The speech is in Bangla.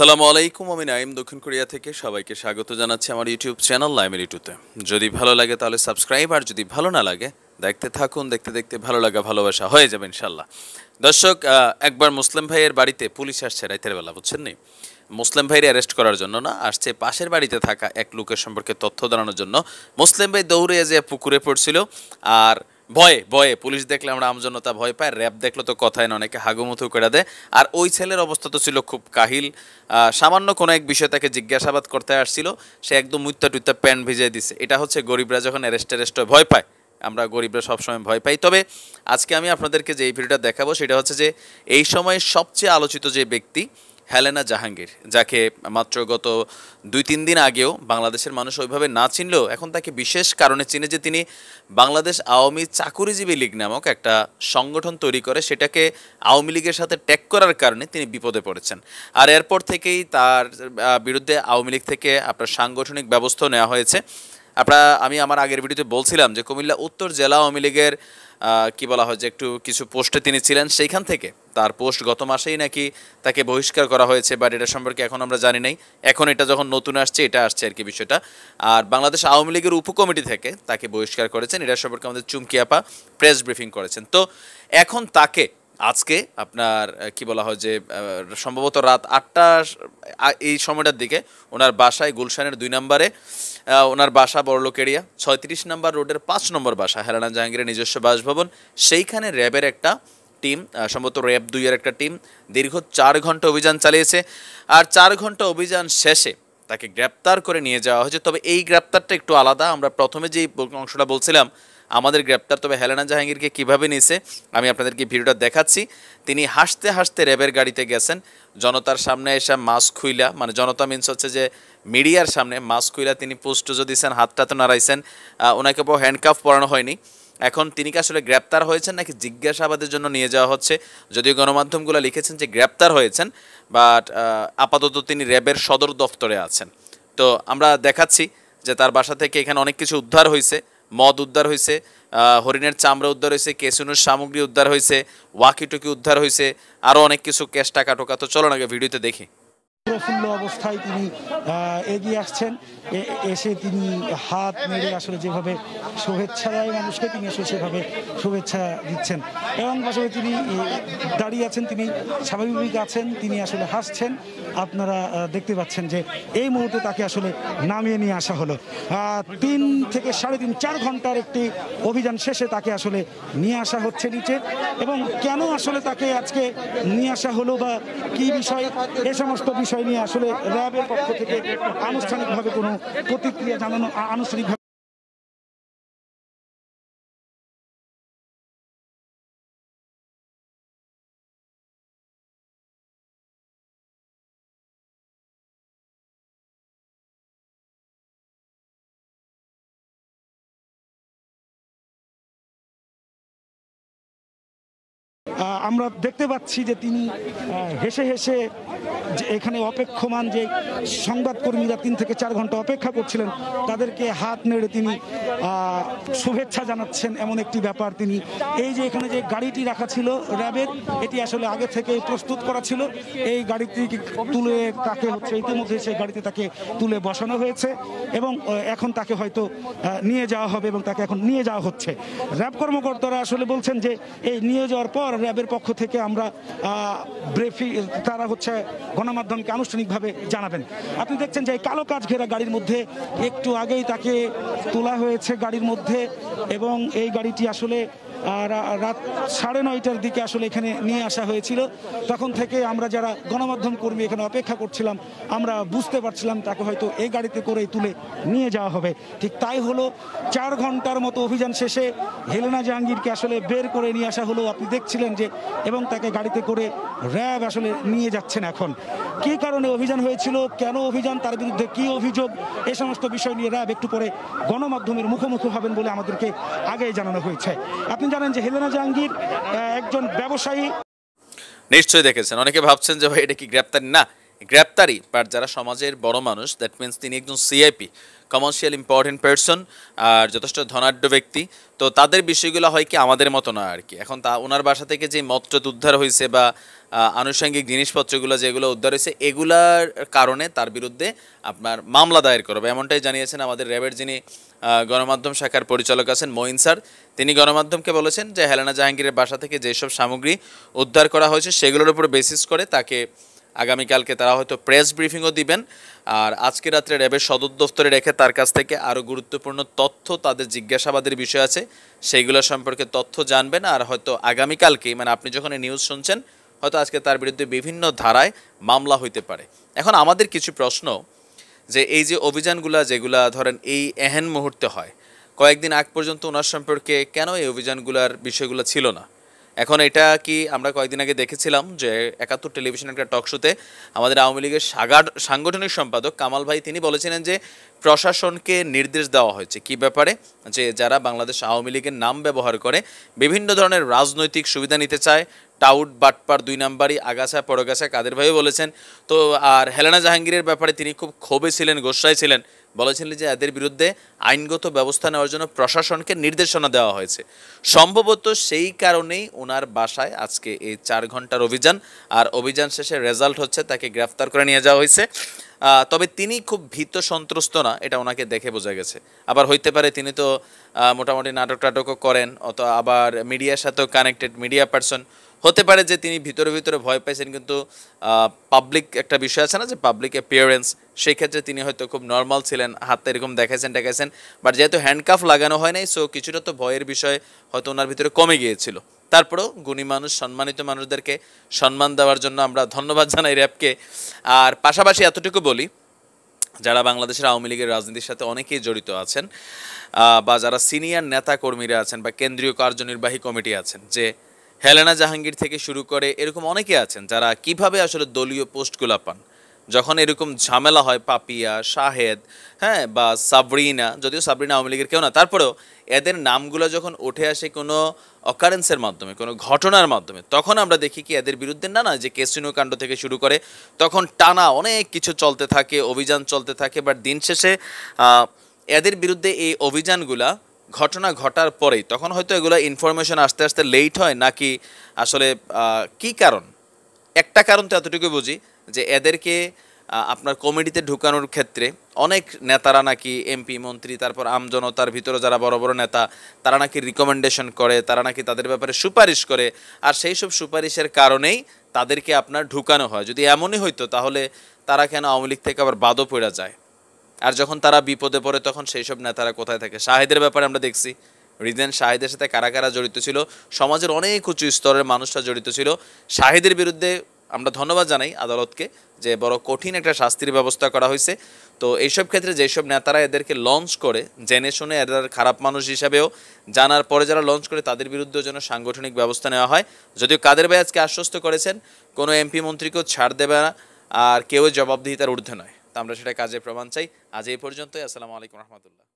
আসসালামু আলাইকুম আমি নাইম দক্ষিণ কোরিয়া থেকে সবাইকে স্বাগত জানাচ্ছি আমার ইউটিউব চ্যানেল লাইমের ইউটিউতে যদি ভালো লাগে তাহলে সাবস্ক্রাইব আর যদি ভালো না লাগে দেখতে থাকুন দেখতে দেখতে ভালো লাগা ভালোবাসা হয়ে যাবে ইনশাল্লাহ দর্শক একবার মুসলিম ভাইয়ের বাড়িতে পুলিশ আসছে রাইতের বেলা বুঝছেন নি মুসলিম ভাইয়ের অ্যারেস্ট করার জন্য না আসছে পাশের বাড়িতে থাকা এক লোকের সম্পর্কে তথ্য দাঁড়ানোর জন্য মুসলিম ভাই দৌড়ে যে পুকুরে পড়ছিল আর ভয়ে ভয়ে পুলিশ দেখলে আমরা আমজনতা ভয় পায় র্যাব দেখলে তো কথাই না অনেকে হাগুমুথু করে দেয় আর ওই ছেলের অবস্থা তো ছিল খুব কাহিল সামান্য কোনো এক বিষয় তাকে জিজ্ঞাসাবাদ করতে আসছিল সে একদম মুত্যা টুত্যা প্যান্ট ভিজিয়ে দিছে এটা হচ্ছে গরিবরা যখন অ্যারেস্ট অ্যারেস্ট ভয় পায় আমরা গরিবরা সবসময় ভয় পাই তবে আজকে আমি আপনাদেরকে যে এই ভিডিওটা দেখাবো সেটা হচ্ছে যে এই সময়ে সবচেয়ে আলোচিত যে ব্যক্তি হেলেনা জাহাঙ্গীর যাকে মাত্র গত দুই তিন দিন আগেও বাংলাদেশের মানুষ ওইভাবে না চিনলেও এখন তাকে বিশেষ কারণে চিনে যে তিনি বাংলাদেশ আওয়ামী চাকুরিজীবী লীগ নামক একটা সংগঠন তৈরি করে সেটাকে আওয়ামী লীগের সাথে ট্যাগ করার কারণে তিনি বিপদে পড়েছেন আর এরপর থেকেই তার বিরুদ্ধে আওয়ামী লীগ থেকে আপনার সাংগঠনিক ব্যবস্থা নেওয়া হয়েছে আপনার আমি আমার আগের ভিডিওতে বলছিলাম যে কুমিল্লা উত্তর জেলা আওয়ামী লীগের কী বলা হয় যে একটু কিছু পোস্টে তিনি ছিলেন সেইখান থেকে তার পোস্ট গত মাসেই নাকি তাকে বহিষ্কার করা হয়েছে বাট এটা সম্পর্কে এখন আমরা জানি নাই এখন এটা যখন নতুন আসছে এটা আসছে আর কি বিষয়টা আর বাংলাদেশ আওয়ামী লীগের উপকমিটি থেকে তাকে বহিষ্কার করেছেন এটা সম্পর্কে আমাদের চুমকি আপা প্রেস ব্রিফিং করেছেন তো এখন তাকে আজকে আপনার কি বলা হয় যে সম্ভবত রাত আটটা এই সময়টার দিকে ওনার বাসায় গুলশানের দুই নম্বরে ওনার বাসা বড়লোকেরিয়া ছয়ত্রিশ নম্বর রোডের পাঁচ নম্বর বাসা হেরানা জাহাঙ্গীরের নিজস্ব বাসভবন সেইখানে র্যাবের একটা টিম সম্ভবত র্যাব দুইয়ের একটা টিম দীর্ঘ চার ঘন্টা অভিযান চালিয়েছে আর চার ঘন্টা অভিযান শেষে তাকে গ্রেপ্তার করে নিয়ে যাওয়া হয়েছে তবে এই গ্রেপ্তারটা একটু আলাদা আমরা প্রথমে যেই অংশটা বলছিলাম আমাদের গ্রেপ্তার তবে হেলেনা জাহাঙ্গীরকে কীভাবে নিয়েছে আমি আপনাদেরকে ভিডিওটা দেখাচ্ছি তিনি হাসতে হাসতে র্যাবের গাড়িতে গেছেন জনতার সামনে এসে মাস্ক খুইলা মানে জনতা মিন্স হচ্ছে যে মিডিয়ার সামনে মাস্ক খুইলা তিনি পোস্টুজো দিয়েছেন হাতটা তো নাড়াইছেন ওনাকে হ্যান্ডকাফ পরানো হয়নি এখন তিনি কি আসলে গ্রেপ্তার হয়েছেন নাকি জিজ্ঞাসাবাদের জন্য নিয়ে যাওয়া হচ্ছে যদিও গণমাধ্যমগুলো লিখেছেন যে গ্রেপ্তার হয়েছেন বাট আপাতত তিনি র্যাবের সদর দফতরে আছেন তো আমরা দেখাচ্ছি যে তার বাসা থেকে এখানে অনেক কিছু উদ্ধার হয়েছে মদ উদ্ধার হয়েছে হরিণের চামড়া উদ্ধার হয়েছে কেসুনের সামগ্রী উদ্ধার হয়েছে ওয়াকিটুকি উদ্ধার হয়েছে আরও অনেক কিছু ক্যাশ টাকা টোকা তো চলো না ভিডিওতে দেখি প্রফুল্ল অবস্থায় তিনি এগিয়ে আসছেন এসে তিনি হাত মেরে আসলে যেভাবে শুভেচ্ছা দেয় মানুষকে তিনি এসে সেভাবে শুভেচ্ছা দিচ্ছেন এবং পাশাপাশি তিনি দাঁড়িয়ে আছেন তিনি স্বাভাবিক আছেন তিনি আসলে হাসছেন আপনারা দেখতে পাচ্ছেন যে এই মুহূর্তে তাকে আসলে নামিয়ে নিয়ে আসা হলো তিন থেকে সাড়ে তিন চার ঘন্টার একটি অভিযান শেষে তাকে আসলে নিয়ে আসা হচ্ছে নিচে এবং কেন আসলে তাকে আজকে নিয়ে আসা হলো বা কি বিষয় এ সমস্ত বিষয় বিষয় নিয়ে আসলে র্যাবের পক্ষ থেকে আনুষ্ঠানিকভাবে কোনো প্রতিক্রিয়া জানানো আনুষ্ঠানিকভাবে আমরা দেখতে পাচ্ছি যে তিনি হেসে হেসে যে এখানে অপেক্ষমান যে সংবাদকর্মীরা তিন থেকে চার ঘন্টা অপেক্ষা করছিলেন তাদেরকে হাত নেড়ে তিনি শুভেচ্ছা জানাচ্ছেন এমন একটি ব্যাপার তিনি এই যে এখানে যে গাড়িটি রাখা ছিল র্যাবের এটি আসলে আগে থেকে প্রস্তুত করা ছিল এই গাড়িটি তুলে তাকে হচ্ছে ইতিমধ্যে সেই গাড়িতে তাকে তুলে বসানো হয়েছে এবং এখন তাকে হয়তো নিয়ে যাওয়া হবে এবং তাকে এখন নিয়ে যাওয়া হচ্ছে র্যাব কর্মকর্তারা আসলে বলছেন যে এই নিয়ে যাওয়ার পর র্যাবের পক্ষ থেকে আমরা ব্রেফি তারা হচ্ছে গণমাধ্যমকে আনুষ্ঠানিকভাবে জানাবেন আপনি দেখছেন যে এই কালো কাজ ঘেরা গাড়ির মধ্যে একটু আগেই তাকে তোলা হয়েছে গাড়ির মধ্যে এবং এই গাড়িটি আসলে রাত সাড়ে নয়টার দিকে আসলে এখানে নিয়ে আসা হয়েছিল তখন থেকে আমরা যারা গণমাধ্যম কর্মী এখানে অপেক্ষা করছিলাম আমরা বুঝতে পারছিলাম তাকে হয়তো এই গাড়িতে করে তুলে নিয়ে যাওয়া হবে ঠিক তাই হলো চার ঘন্টার মতো অভিযান শেষে হেলেনা জাহাঙ্গীরকে আসলে বের করে নিয়ে আসা হলো আপনি দেখছিলেন যে এবং তাকে গাড়িতে করে র্যাব আসলে নিয়ে যাচ্ছেন এখন কি কারণে অভিযান হয়েছিল কেন অভিযান তার বিরুদ্ধে কি অভিযোগ এ সমস্ত বিষয় নিয়ে র্যাব একটু পরে গণমাধ্যমের মুখোমুখি হবেন বলে আমাদেরকে আগেই জানানো হয়েছে আপনি জানেন যে হেলেনা জাহাঙ্গীর একজন ব্যবসায়ী নিশ্চয়ই দেখেছেন অনেকে ভাবছেন যে ভাই এটা কি গ্রেপ্তারি না গ্রেপ্তারি বাট যারা সমাজের বড় মানুষ দ্যাট মিনস তিনি একজন সিআইপি কমার্শিয়াল ইম্পর্টেন্ট পার্সন আর যথেষ্ট ধনাঢ্য ব্যক্তি তো তাদের বিষয়গুলো হয় কি আমাদের মতো না আর কি এখন তা ওনার বাসা থেকে যে মত্র উদ্ধার হয়েছে বা আনুষঙ্গিক জিনিসপত্রগুলো যেগুলো উদ্ধার হয়েছে এগুলার কারণে তার বিরুদ্ধে আপনার মামলা দায়ের করবে এমনটাই জানিয়েছেন আমাদের র্যাবের যিনি গণমাধ্যম শাখার পরিচালক আছেন মঈন স্যার তিনি গণমাধ্যমকে বলেছেন যে হেলেনা জাহাঙ্গীরের বাসা থেকে যেসব সামগ্রী উদ্ধার করা হয়েছে সেগুলোর উপর বেসিস করে তাকে আগামীকালকে তারা হয়তো প্রেস ব্রিফিংও দিবেন আর আজকে রাত্রে র্যাবের সদর দফতরে রেখে তার কাছ থেকে আরও গুরুত্বপূর্ণ তথ্য তাদের জিজ্ঞাসাবাদের বিষয় আছে সেইগুলো সম্পর্কে তথ্য জানবেন আর হয়তো আগামীকালকেই মানে আপনি যখন এই নিউজ শুনছেন হয়তো আজকে তার বিরুদ্ধে বিভিন্ন ধারায় মামলা হইতে পারে এখন আমাদের কিছু প্রশ্ন যে এই যে অভিযানগুলা যেগুলা ধরেন এই এহেন মুহূর্তে হয় কয়েকদিন আগ পর্যন্ত ওনার সম্পর্কে কেন এই অভিযানগুলার বিষয়গুলো ছিল না এখন এটা কি আমরা কয়েকদিন আগে দেখেছিলাম যে একাত্তর টেলিভিশনের একটা টক শোতে আমাদের আওয়ামী লীগের সাগার সাংগঠনিক সম্পাদক কামাল ভাই তিনি বলেছিলেন যে প্রশাসনকে নির্দেশ দেওয়া হয়েছে কি ব্যাপারে যে যারা বাংলাদেশ আওয়ামী লীগের নাম ব্যবহার করে বিভিন্ন ধরনের রাজনৈতিক সুবিধা নিতে চায় টাউট বাটপার দুই নাম্বারই আগাছা পরগাছা কাদের ভাই বলেছেন তো আর হেলানা জাহাঙ্গীরের ব্যাপারে তিনি খুব ক্ষোভে ছিলেন গোসাই ছিলেন বলেছিলেন যে এদের বিরুদ্ধে আইনগত ব্যবস্থা নেওয়ার জন্য প্রশাসনকে নির্দেশনা দেওয়া হয়েছে সম্ভবত সেই কারণেই ওনার বাসায় আজকে এই চার ঘন্টার অভিযান আর অভিযান শেষে রেজাল্ট হচ্ছে তাকে গ্রেফতার করে নিয়ে যাওয়া হয়েছে তবে তিনি খুব ভীত সন্ত্রস্ত না এটা ওনাকে দেখে বোঝা গেছে আবার হইতে পারে তিনি তো মোটামুটি নাটক টাটকও করেন অত আবার মিডিয়ার সাথেও কানেক্টেড মিডিয়া পার্সন হতে পারে যে তিনি ভিতরে ভিতরে ভয় পাইছেন কিন্তু পাবলিক একটা বিষয় আছে না যে পাবলিক অ্যাপিয়ারেন্স সেই ক্ষেত্রে তিনি হয়তো খুব নর্মাল ছিলেন হাতটা এরকম দেখাইছেন দেখাইছেন বাট যেহেতু হ্যান্ডকাফ লাগানো হয় নাই সো কিছুটা তো ভয়ের বিষয় হয়তো ওনার ভিতরে কমে গিয়েছিল তারপরেও গুণী মানুষ সম্মানিত মানুষদেরকে সম্মান দেওয়ার জন্য আমরা ধন্যবাদ জানাই র্যাবকে আর পাশাপাশি এতটুকু বলি যারা বাংলাদেশের আওয়ামী লীগের রাজনীতির সাথে অনেকেই জড়িত আছেন বা যারা সিনিয়র নেতা কর্মীরা আছেন বা কেন্দ্রীয় কার্যনির্বাহী কমিটি আছেন যে হেলেনা জাহাঙ্গীর থেকে শুরু করে এরকম অনেকে আছেন যারা কিভাবে আসলে দলীয় পোস্টগুলো পান যখন এরকম ঝামেলা হয় পাপিয়া শাহেদ হ্যাঁ বা সাবরিনা যদিও সাবরিনা আওয়ামী লীগের কেউ না তারপরেও এদের নামগুলো যখন উঠে আসে কোনো অকারেন্সের মাধ্যমে কোনো ঘটনার মাধ্যমে তখন আমরা দেখি কি এদের বিরুদ্ধে না না যে কেসিনো কাণ্ড থেকে শুরু করে তখন টানা অনেক কিছু চলতে থাকে অভিযান চলতে থাকে বাট দিন শেষে এদের বিরুদ্ধে এই অভিযানগুলা ঘটনা ঘটার পরেই তখন হয়তো এগুলো ইনফরমেশন আস্তে আস্তে লেট হয় নাকি আসলে কি কারণ একটা কারণ তো এতটুকু বুঝি যে এদেরকে আপনার কমিটিতে ঢুকানোর ক্ষেত্রে অনেক নেতারা নাকি এমপি মন্ত্রী তারপর আমজনতার ভিতরে যারা বড় বড় নেতা তারা নাকি রিকমেন্ডেশন করে তারা নাকি তাদের ব্যাপারে সুপারিশ করে আর সেই সব সুপারিশের কারণেই তাদেরকে আপনার ঢুকানো হয় যদি এমনই হইতো তাহলে তারা কেন আওয়ামী লীগ থেকে আবার বাদও পড়া যায় আর যখন তারা বিপদে পড়ে তখন সেই সব নেতারা কোথায় থাকে শাহেদের ব্যাপারে আমরা দেখছি রিজেন শাহেদের সাথে কারা কারা জড়িত ছিল সমাজের অনেক উঁচু স্তরের মানুষরা জড়িত ছিল শাহেদের বিরুদ্ধে আমরা ধন্যবাদ জানাই আদালতকে যে বড় কঠিন একটা শাস্তির ব্যবস্থা করা হয়েছে তো এইসব ক্ষেত্রে যেসব নেতারা এদেরকে লঞ্চ করে জেনে শুনে এদের খারাপ মানুষ হিসাবেও জানার পরে যারা লঞ্চ করে তাদের বিরুদ্ধেও যেন সাংগঠনিক ব্যবস্থা নেওয়া হয় যদিও কাদের ভাই আজকে আশ্বস্ত করেছেন কোনো এমপি মন্ত্রীকেও ছাড় দেবে না আর কেউ জবাবদিহিতার ঊর্ধ্বে নয় তো আমরা সেটা কাজে প্রমাণ চাই আজ এই পর্যন্তই আসসালামু আলাইকুম রহমতুল্লাহ